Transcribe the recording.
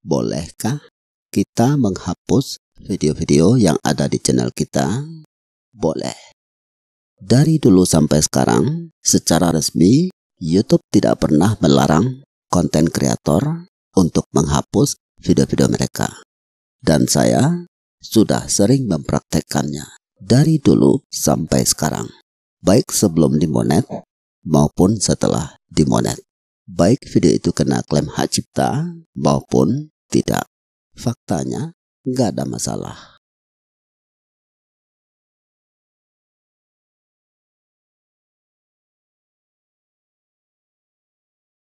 Bolehkah kita menghapus video-video yang ada di channel kita? Boleh. Dari dulu sampai sekarang, secara resmi, YouTube tidak pernah melarang konten kreator untuk menghapus video-video mereka. Dan saya sudah sering mempraktekkannya dari dulu sampai sekarang, baik sebelum dimonet maupun setelah dimonet baik video itu kena klaim hak cipta maupun tidak. Faktanya nggak ada masalah.